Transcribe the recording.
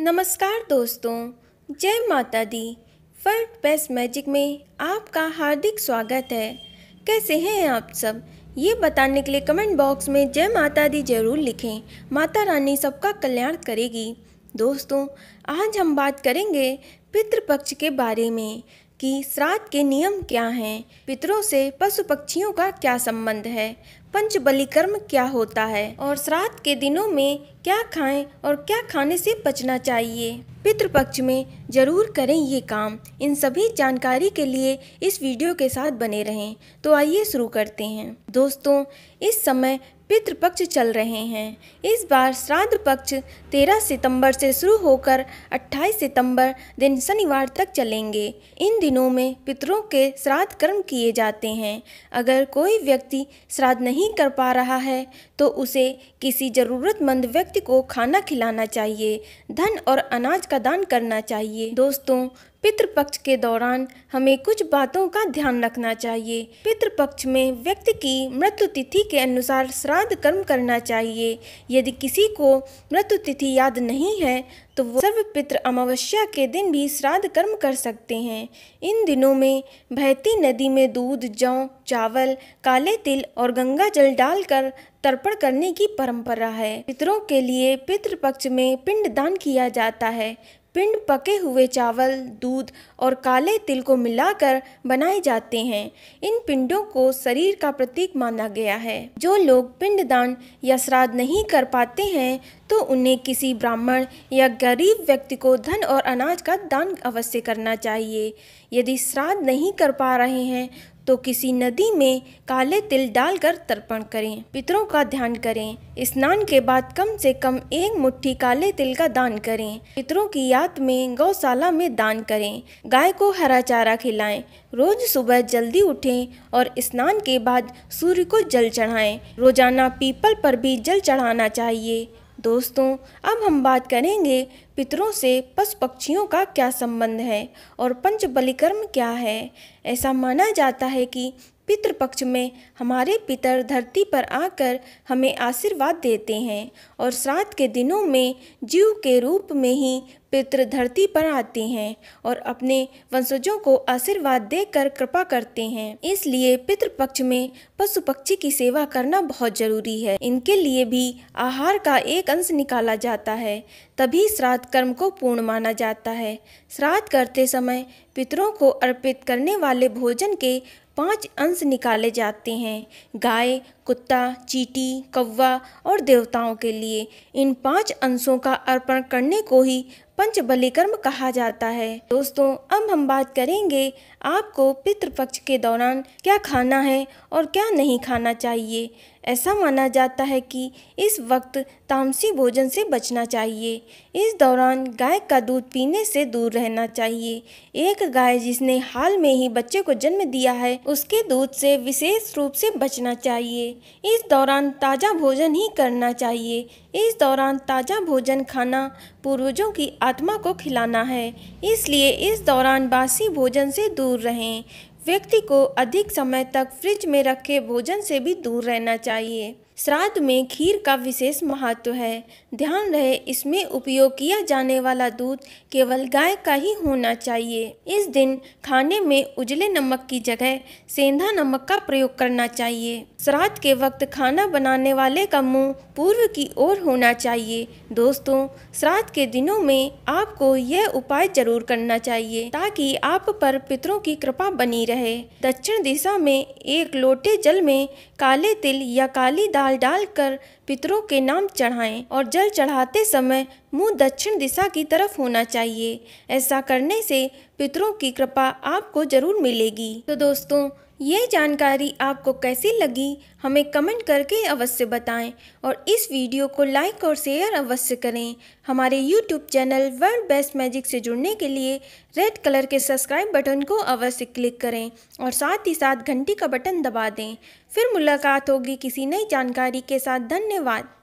नमस्कार दोस्तों जय माता दी फर्ट बेस्ट मैजिक में आपका हार्दिक स्वागत है कैसे हैं आप सब ये बताने के लिए कमेंट बॉक्स में जय माता दी जरूर लिखें माता रानी सबका कल्याण करेगी दोस्तों आज हम बात करेंगे पितृपक्ष के बारे में कि श्राद्ध के नियम क्या हैं पितरों से पशु पक्षियों का क्या संबंध है पंच बलि कर्म क्या होता है और श्राद्ध के दिनों में क्या खाएं और क्या खाने से बचना चाहिए पितृपक्ष में जरूर करें ये काम इन सभी जानकारी के लिए इस वीडियो के साथ बने रहें तो आइए शुरू करते हैं दोस्तों इस समय पितृपक्ष चल रहे हैं इस बार श्राद्ध पक्ष 13 सितंबर से शुरू होकर 28 सितंबर दिन शनिवार तक चलेंगे इन दिनों में पितरों के श्राद्ध कर्म किए जाते हैं अगर कोई व्यक्ति श्राद्ध नहीं कर पा रहा है तो उसे किसी ज़रूरतमंद व्यक्ति को खाना खिलाना चाहिए धन और अनाज का दान करना चाहिए दोस्तों पितृपक्ष के दौरान हमें कुछ बातों का ध्यान रखना चाहिए पितृपक्ष में व्यक्ति की मृत्यु तिथि के अनुसार श्राद्ध कर्म करना चाहिए यदि किसी को मृत्यु तिथि याद नहीं है तो वो सर्व पितृ अमावस्या के दिन भी श्राद्ध कर्म कर सकते हैं इन दिनों में बहती नदी में दूध जौ चावल काले तिल और गंगा जल डालकर तर्पण करने की परंपरा है पितरों के लिए पितृपक्ष में पिंड दान किया जाता है पिंड पके हुए चावल दूध और काले तिल को मिलाकर बनाए जाते हैं इन पिंडों को शरीर का प्रतीक माना गया है जो लोग पिंड दान या श्राद्ध नहीं कर पाते हैं तो उन्हें किसी ब्राह्मण या गरीब व्यक्ति को धन और अनाज का दान अवश्य करना चाहिए यदि श्राद्ध नहीं कर पा रहे हैं तो किसी नदी में काले तिल डालकर तर्पण करें पितरों का ध्यान करें स्नान के बाद कम से कम एक मुट्ठी काले तिल का दान करें पितरों की याद में गौशाला में दान करें गाय को हरा चारा खिलाएं रोज सुबह जल्दी उठें और स्नान के बाद सूर्य को जल चढ़ाएं रोजाना पीपल पर भी जल चढ़ाना चाहिए दोस्तों अब हम बात करेंगे पितरों से पशु पक्षियों का क्या संबंध है और पंचबलिकर्म क्या है ऐसा माना जाता है कि पितृपक्ष में हमारे पितर धरती पर आकर हमें आशीर्वाद देते हैं और श्राद्ध के दिनों में जीव के रूप में ही पितृ धरती पर आते हैं और अपने वंशजों को आशीर्वाद देकर कृपा करते हैं इसलिए पितृपक्ष में पशु पक्षी की सेवा करना बहुत जरूरी है इनके लिए भी आहार का एक अंश निकाला जाता है तभी श्राद्ध कर्म को पूर्ण माना जाता है श्राद्ध करते समय पितरों को अर्पित करने वाले भोजन के पांच अंश निकाले जाते हैं गाय कुत्ता चीटी कौवा और देवताओं के लिए इन पांच अंशों का अर्पण करने को ही बलि कर्म कहा जाता है दोस्तों अब हम बात करेंगे आपको पितृपक्ष के दौरान क्या खाना है और क्या नहीं खाना चाहिए ऐसा माना जाता है कि इस वक्त तामसी भोजन से बचना चाहिए इस दौरान गाय का दूध पीने से दूर रहना चाहिए एक गाय जिसने हाल में ही बच्चे को जन्म दिया है उसके दूध से विशेष रूप से बचना चाहिए इस दौरान ताज़ा भोजन ही करना चाहिए इस दौरान ताज़ा भोजन खाना पूर्वजों की आत्मा को खिलाना है इसलिए इस दौरान बासी भोजन से दूर रहें व्यक्ति को अधिक समय तक फ्रिज में रखे भोजन से भी दूर रहना चाहिए श्राद्ध में खीर का विशेष महत्व है ध्यान रहे इसमें उपयोग किया जाने वाला दूध केवल गाय का ही होना चाहिए इस दिन खाने में उजले नमक की जगह सेंधा नमक का प्रयोग करना चाहिए श्राद्ध के वक्त खाना बनाने वाले का मुंह पूर्व की ओर होना चाहिए दोस्तों श्राद्ध के दिनों में आपको यह उपाय जरूर करना चाहिए ताकि आप पर पितरों की कृपा बनी रहे दक्षिण दिशा में एक लोटे जल में काले तिल या काली दाल डाल डाल कर पितरों के नाम चढ़ाएं और जल चढ़ाते समय मुंह दक्षिण दिशा की तरफ होना चाहिए ऐसा करने से पितरों की कृपा आपको जरूर मिलेगी तो दोस्तों ये जानकारी आपको कैसी लगी हमें कमेंट करके अवश्य बताएं और इस वीडियो को लाइक और शेयर अवश्य करें हमारे YouTube channel world best magic से जुड़ने के लिए रेड कलर के सब्सक्राइब बटन को अवश्य क्लिक करें और साथ ही साथ घंटी का बटन दबा दें फिर मुलाकात होगी किसी नई जानकारी के साथ धन्यवाद